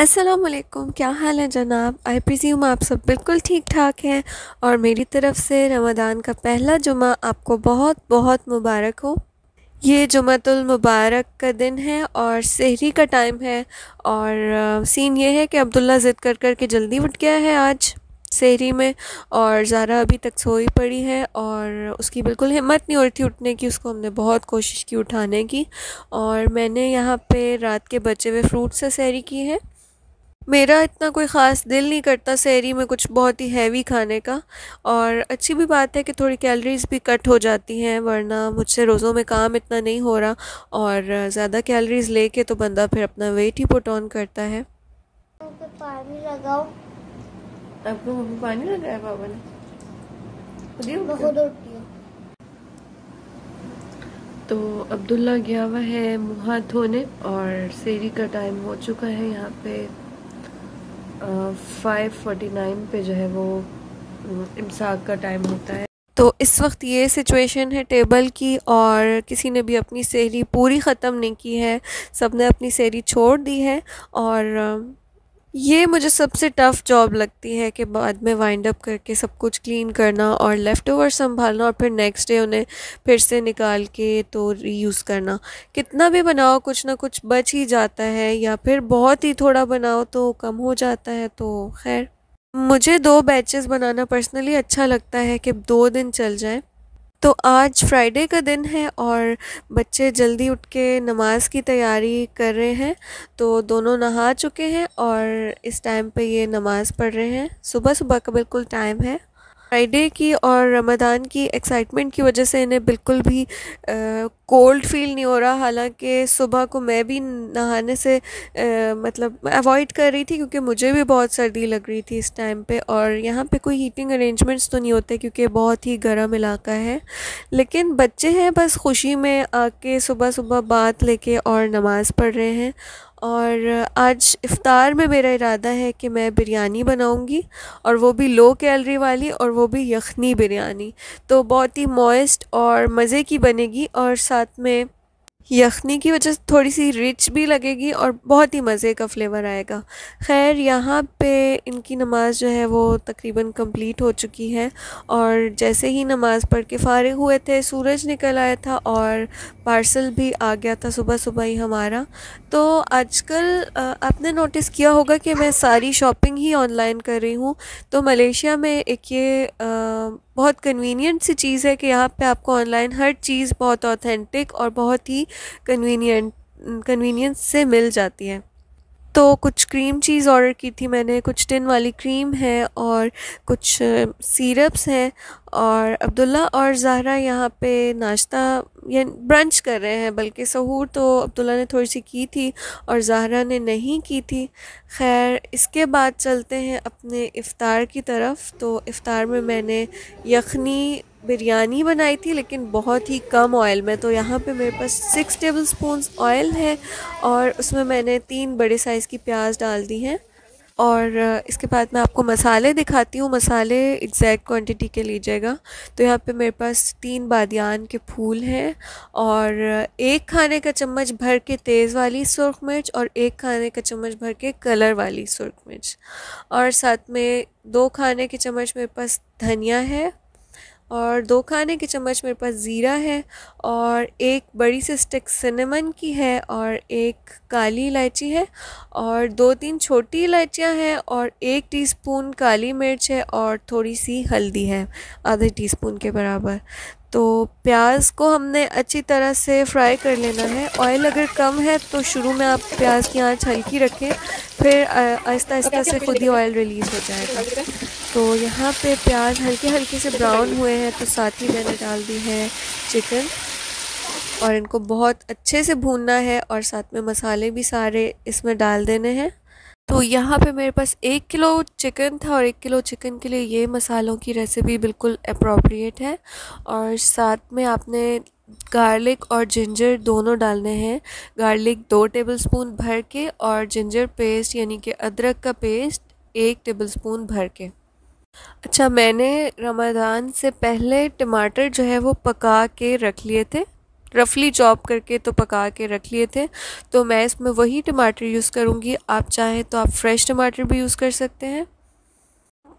असलकुम क्या हाल है जनाब आई पी प्रज्यूम आप सब बिल्कुल ठीक ठाक हैं और मेरी तरफ़ से रमदान का पहला जुमा आपको बहुत बहुत मुबारक हो ये जुमतुल मुबारक का दिन है और शहरी का टाइम है और सीन ये है कि अब्दुल्ला ज़िद कर कर के जल्दी उठ गया है आज शहरी में और ज़ारा अभी तक सोई पड़ी है और उसकी बिल्कुल हिम्मत नहीं हो रही थी उठने की उसको हमने बहुत कोशिश की उठाने की और मैंने यहाँ पर रात के बचे हुए फ्रूट से सहरी की है मेरा इतना कोई ख़ास दिल नहीं करता सहरी में कुछ बहुत ही हैवी खाने का और अच्छी भी बात है कि थोड़ी कैलरीज भी कट हो जाती हैं वरना मुझसे रोज़ों में काम इतना नहीं हो रहा और ज़्यादा कैलरीज लेके तो बंदा फिर अपना वेट ही पुट ऑन करता तो है तो अब्दुल्ला गया हुआ है मुँह हाथ धोने और सेरी का टाइम हो चुका है यहाँ पे फाइव फोर्टी नाइन जो है वो इमसाक का टाइम होता है तो इस वक्त ये सिचुएशन है टेबल की और किसी ने भी अपनी सहरी पूरी ख़त्म नहीं की है सब ने अपनी सहरी छोड़ दी है और ये मुझे सबसे टफ़ जॉब लगती है कि बाद में वाइंड अप करके सब कुछ क्लीन करना और लेफ़्ट ओवर संभालना और फिर नेक्स्ट डे उन्हें फिर से निकाल के तो रीयूज़ करना कितना भी बनाओ कुछ ना कुछ बच ही जाता है या फिर बहुत ही थोड़ा बनाओ तो कम हो जाता है तो खैर मुझे दो बैचेस बनाना पर्सनली अच्छा लगता है कि दो दिन चल जाए तो आज फ्राइडे का दिन है और बच्चे जल्दी उठ के नमाज़ की तैयारी कर रहे हैं तो दोनों नहा चुके हैं और इस टाइम पे ये नमाज़ पढ़ रहे हैं सुबह सुबह का बिल्कुल टाइम है फ्राइडे की और रमदान की एक्साइटमेंट की वजह से इन्हें बिल्कुल भी कोल्ड फील नहीं हो रहा हालांकि सुबह को मैं भी नहाने से आ, मतलब अवॉइड कर रही थी क्योंकि मुझे भी बहुत सर्दी लग रही थी इस टाइम पे और यहाँ पे कोई हीटिंग अरेंजमेंट्स तो नहीं होते क्योंकि बहुत ही गर्म इलाका है लेकिन बच्चे हैं बस खुशी में आके सुबह सुबह बात लेके और नमाज़ पढ़ रहे हैं और आज इफ़ार में मेरा इरादा है कि मैं बिरयानी बनाऊंगी और वो भी लो कैलरी वाली और वो भी यखनी बिरयानी तो बहुत ही मॉइस्ट और मज़े की बनेगी और साथ में यखनी की वजह से थोड़ी सी रिच भी लगेगी और बहुत ही मज़े का फ्लेवर आएगा खैर यहाँ पे इनकी नमाज़ जो है वो तकरीबन कंप्लीट हो चुकी है और जैसे ही नमाज़ पढ़ के फारे हुए थे सूरज निकल आया था और पार्सल भी आ गया था सुबह सुबह ही हमारा तो आजकल आपने नोटिस किया होगा कि मैं सारी शॉपिंग ही ऑनलाइन कर रही हूँ तो मलेशिया में एक ये आ, बहुत कन्वीनियंट सी चीज़ है कि यहाँ पे आपको ऑनलाइन हर चीज़ बहुत ऑथेंटिक और बहुत ही कन्वीनियंट कन्वीनियंस से मिल जाती है तो कुछ क्रीम चीज़ ऑर्डर की थी मैंने कुछ टिन वाली क्रीम है और कुछ सीरप्स uh, हैं और अब्दुल्ला और जहरा यहाँ पे नाश्ता या ब्रंच कर रहे हैं बल्कि सहूर तो अब्दुल्ला ने थोड़ी सी की थी और जहरा ने नहीं की थी खैर इसके बाद चलते हैं अपने इफ्तार की तरफ तो इफ्तार में मैंने यखनी बिरयानी बनाई थी लेकिन बहुत ही कम ऑयल में तो यहाँ पे मेरे पास सिक्स टेबल स्पून ऑयल है और उसमें मैंने तीन बड़े साइज़ की प्याज डाल दी हैं और इसके बाद मैं आपको मसाले दिखाती हूँ मसाले एग्जैक्ट क्वांटिटी के लीजिएगा तो यहाँ पे मेरे पास तीन बादियान के फूल हैं और एक खाने का चम्मच भर के तेज़ वाली सुरख मिर्च और एक खाने का चम्मच भर के कलर वाली सुरख मिर्च और साथ में दो खाने के चम्मच मेरे पास धनिया है और दो खाने के चम्मच मेरे पास ज़ीरा है और एक बड़ी सी स्टिक सिनेमन की है और एक काली इलायची है और दो तीन छोटी इलायचियाँ हैं और एक टीस्पून काली मिर्च है और थोड़ी सी हल्दी है आधे टीस्पून के बराबर तो प्याज को हमने अच्छी तरह से फ्राई कर लेना है ऑयल अगर कम है तो शुरू में आप प्याज की आँच हल्की रखें फिर आहिस्ता आहिस्ता तो से खुद ही ऑयल रिलीज़ हो जाएगा तो यहाँ पे प्याज हल्के हल्के से ब्राउन हुए हैं तो साथ ही मैंने डाल दी है चिकन और इनको बहुत अच्छे से भूनना है और साथ में मसाले भी सारे इसमें डाल देने हैं तो यहाँ पे मेरे पास एक किलो चिकन था और एक किलो चिकन के लिए ये मसालों की रेसिपी बिल्कुल अप्रोप्रिएट है और साथ में आपने गार्लिक और जिंजर दोनों डालने हैं गार्लिक दो टेबलस्पून भर के और जिंजर पेस्ट यानी कि अदरक का पेस्ट एक टेबलस्पून भर के अच्छा मैंने रमज़ान से पहले टमाटर जो है वो पका के रख लिए थे रफली चॉप करके तो पका के रख लिए थे तो मैं इसमें वही टमाटर यूज़ करूँगी आप चाहें तो आप फ्रेश टमाटर भी यूज़ कर सकते हैं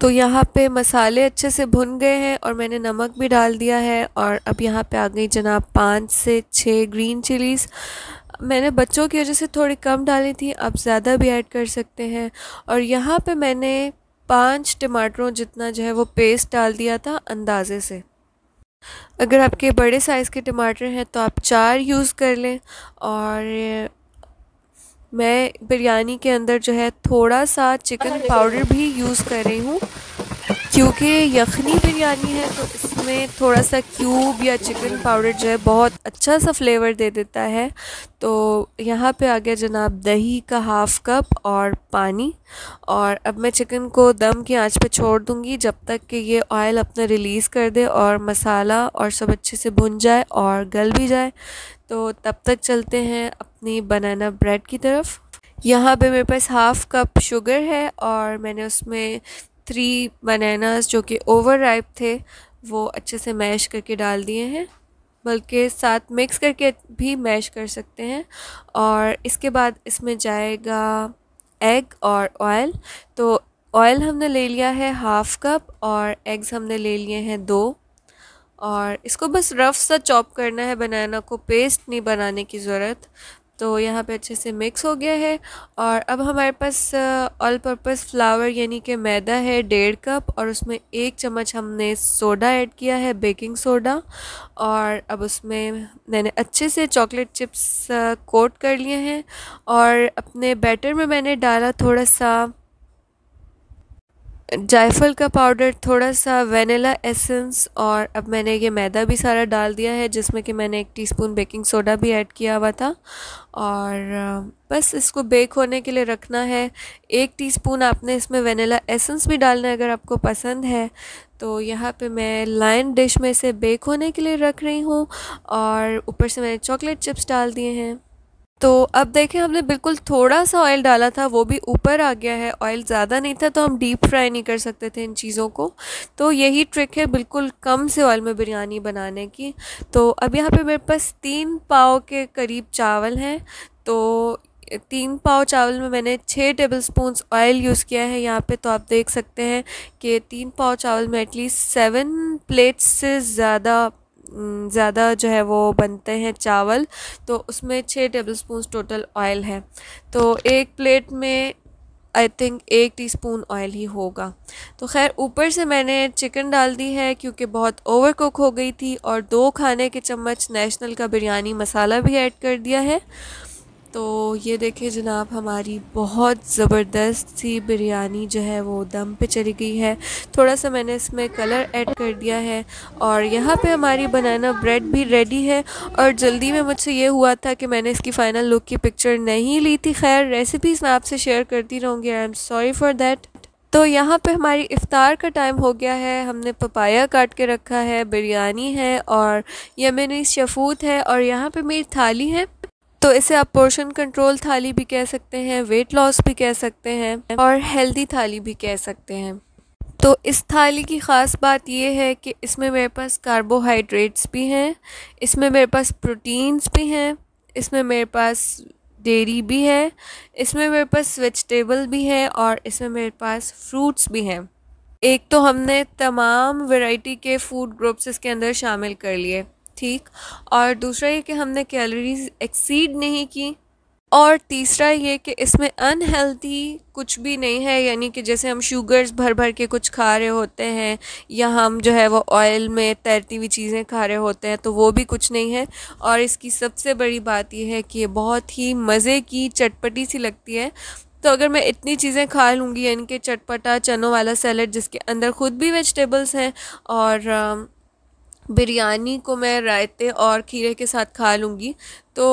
तो यहाँ पे मसाले अच्छे से भुन गए हैं और मैंने नमक भी डाल दिया है और अब यहाँ पे आ गई जनाब पाँच से छः ग्रीन चिलीज़ मैंने बच्चों की वजह से थोड़ी कम डाली थी आप ज़्यादा भी ऐड कर सकते हैं और यहाँ पे मैंने पांच टमाटरों जितना जो है वो पेस्ट डाल दिया था अंदाज़े से अगर आपके बड़े साइज़ के टमाटर हैं तो आप चार यूज़ कर लें और मैं बिरयानी के अंदर जो है थोड़ा सा चिकन पाउडर भी यूज़ कर रही हूँ क्योंकि यखनी बिरयानी है तो इसमें थोड़ा सा क्यूब या चिकन पाउडर जो है बहुत अच्छा सा फ्लेवर दे देता है तो यहाँ पे आ गया जनाब दही का हाफ़ कप और पानी और अब मैं चिकन को दम की आंच पे छोड़ दूँगी जब तक कि ये ऑयल अपना रिलीज़ कर दे और मसाला और सब अच्छे से भुन जाए और गल भी जाए तो तब तक चलते हैं अपनी बनाना ब्रेड की तरफ यहाँ पे मेरे पास हाफ़ कप शुगर है और मैंने उसमें थ्री बनानास जो कि ओवर राइप थे वो अच्छे से मैश करके डाल दिए हैं बल्कि साथ मिक्स करके भी मैश कर सकते हैं और इसके बाद इसमें जाएगा एग और ऑयल तो ऑयल हमने ले लिया है हाफ़ कप और एग्स हमने ले लिए हैं दो और इसको बस रफ सा चॉप करना है बनाना को पेस्ट नहीं बनाने की ज़रूरत तो यहाँ पे अच्छे से मिक्स हो गया है और अब हमारे पास ऑल पर्पज़ फ्लावर यानी कि मैदा है डेढ़ कप और उसमें एक चम्मच हमने सोडा ऐड किया है बेकिंग सोडा और अब उसमें मैंने अच्छे से चॉकलेट चिप्स कोट कर लिए हैं और अपने बैटर में मैंने डाला थोड़ा सा जायफल का पाउडर थोड़ा सा वेनिला एसेंस और अब मैंने ये मैदा भी सारा डाल दिया है जिसमें कि मैंने एक टीस्पून बेकिंग सोडा भी ऐड किया हुआ था और बस इसको बेक होने के लिए रखना है एक टीस्पून आपने इसमें वेनिला एसेंस भी डालना है अगर आपको पसंद है तो यहाँ पे मैं लाइन डिश में इसे बेक होने के लिए रख रही हूँ और ऊपर से मैंने चॉकलेट चिप्स डाल दिए हैं तो अब देखें हमने बिल्कुल थोड़ा सा ऑयल डाला था वो भी ऊपर आ गया है ऑयल ज़्यादा नहीं था तो हम डीप फ्राई नहीं कर सकते थे इन चीज़ों को तो यही ट्रिक है बिल्कुल कम से ऑयल में बिरयानी बनाने की तो अब यहाँ पे मेरे पास तीन पाव के करीब चावल हैं तो तीन पाव चावल में मैंने छः टेबल स्पून ऑयल यूज़ किया है यहाँ पे तो आप देख सकते हैं कि तीन पाव चावल में एटलीस्ट सेवन प्लेट्स से ज़्यादा ज़्यादा जो है वो बनते हैं चावल तो उसमें छः टेबल स्पून टोटल ऑयल है तो एक प्लेट में आई थिंक एक टीस्पून ऑयल ही होगा तो खैर ऊपर से मैंने चिकन डाल दी है क्योंकि बहुत ओवर कुक हो गई थी और दो खाने के चम्मच नेशनल का बिरयानी मसाला भी ऐड कर दिया है तो ये देखिए जनाब हमारी बहुत ज़बरदस्त सी बिरयानी जो है वो दम पे चली गई है थोड़ा सा मैंने इसमें कलर ऐड कर दिया है और यहाँ पे हमारी बनाना ब्रेड भी रेडी है और जल्दी में मुझसे ये हुआ था कि मैंने इसकी फ़ाइनल लुक की पिक्चर नहीं ली थी खैर रेसिपीज़ मैं आपसे शेयर करती रहूँगी I am sorry for that तो यहाँ पे हमारी इफ़ार का टाइम हो गया है हमने पपाया काट के रखा है बिरयानी है और यमिनी शफूत है और यहाँ पे मेरी थाली है तो इसे आप पोर्शन कंट्रोल थाली भी कह सकते हैं वेट लॉस भी कह सकते हैं और हेल्दी थाली भी कह सकते हैं तो इस थाली की ख़ास बात यह है कि इसमें मेरे पास कार्बोहाइड्रेट्स भी हैं इसमें मेरे पास प्रोटीन्स भी हैं इसमें मेरे पास डेरी भी है इसमें मेरे पास वेजिटेबल भी है और इसमें मेरे पास फ्रूट्स भी हैं एक तो हमने तमाम वैरायटी के फूड ग्रुप्स इसके अंदर शामिल कर लिए ठीक और दूसरा ये कि हमने कैलोरीज एक्सीड नहीं की और तीसरा ये कि इसमें अनहेल्दी कुछ भी नहीं है यानी कि जैसे हम शुगर्स भर भर के कुछ खा रहे होते हैं या हम जो है वो ऑयल में तैरती हुई चीज़ें खा रहे होते हैं तो वो भी कुछ नहीं है और इसकी सबसे बड़ी बात यह है कि ये बहुत ही मज़े की चटपटी सी लगती है तो अगर मैं इतनी चीज़ें खा लूँगी यानी कि चटपटा चनों वाला सैलड जिसके अंदर ख़ुद भी वेजिटेबल्स हैं और बिरयानी को मैं रायते और खीरे के साथ खा लूँगी तो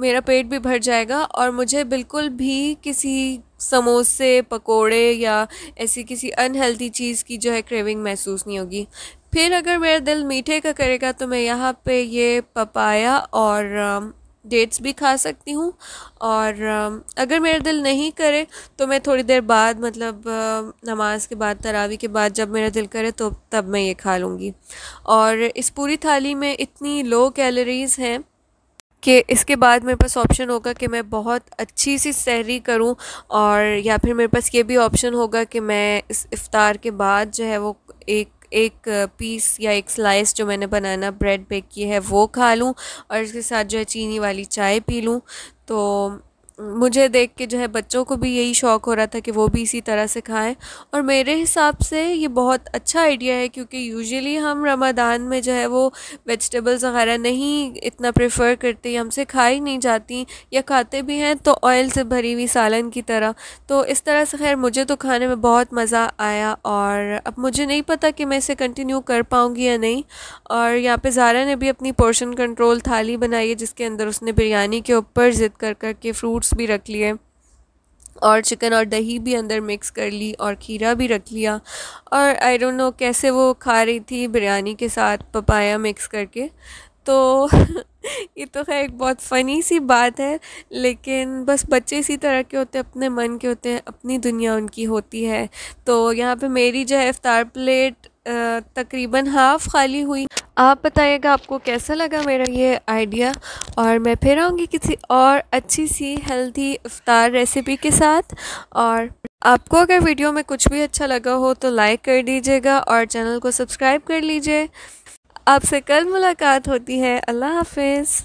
मेरा पेट भी भर जाएगा और मुझे बिल्कुल भी किसी समोसे पकोड़े या ऐसी किसी अनहेल्दी चीज़ की जो है क्रेविंग महसूस नहीं होगी फिर अगर मेरा दिल मीठे का करेगा तो मैं यहाँ पे ये पपाया और um, डेट्स भी खा सकती हूँ और अगर मेरा दिल नहीं करे तो मैं थोड़ी देर बाद मतलब नमाज के बाद तरावी के बाद जब मेरा दिल करे तो तब मैं ये खा लूँगी और इस पूरी थाली में इतनी लो कैलोरीज़ हैं कि इसके बाद मेरे पास ऑप्शन होगा कि मैं बहुत अच्छी सी सहरी करूं और या फिर मेरे पास ये भी ऑप्शन होगा कि मैं इस इफ़ार के बाद जो है वो एक एक पीस या एक स्लाइस जो मैंने बनाना ब्रेड बेक की है वो खा लूँ और इसके साथ जो है चीनी वाली चाय पी लूँ तो मुझे देख के जो है बच्चों को भी यही शौक़ हो रहा था कि वो भी इसी तरह से खाएं और मेरे हिसाब से ये बहुत अच्छा आइडिया है क्योंकि यूजुअली हम रमादान में जो है वो वेजिटेबल्स वगैरह नहीं इतना प्रेफर करते हमसे खाई नहीं जाती या खाते भी हैं तो ऑयल से भरी हुई सालन की तरह तो इस तरह से खैर मुझे तो खाने में बहुत मज़ा आया और अब मुझे नहीं पता कि मैं इसे कंटिन्यू कर पाऊँगी या नहीं और यहाँ पर जारा ने भी अपनी पोर्शन कंट्रोल थाली बनाई है जिसके अंदर उसने बिरयानी के ऊपर ज़िद कर कर के फ्रूट फ्रूट्स भी रख लिए और चिकन और दही भी अंदर मिक्स कर ली और खीरा भी रख लिया और आई डोंट नो कैसे वो खा रही थी बिरयानी के साथ पपाया मिक्स करके तो ये तो है एक बहुत फ़नी सी बात है लेकिन बस बच्चे इसी तरह के होते हैं अपने मन के होते हैं अपनी दुनिया उनकी होती है तो यहाँ पे मेरी जो है इफ्तार प्लेट तकरीबन हाफ़ खाली हुई आप बताइएगा आपको कैसा लगा मेरा ये आइडिया और मैं फिर आऊँगी किसी और अच्छी सी हेल्दी अफ्तार रेसिपी के साथ और आपको अगर वीडियो में कुछ भी अच्छा लगा हो तो लाइक कर दीजिएगा और चैनल को सब्सक्राइब कर लीजिए आपसे कल मुलाकात होती है अल्लाह हाफिज़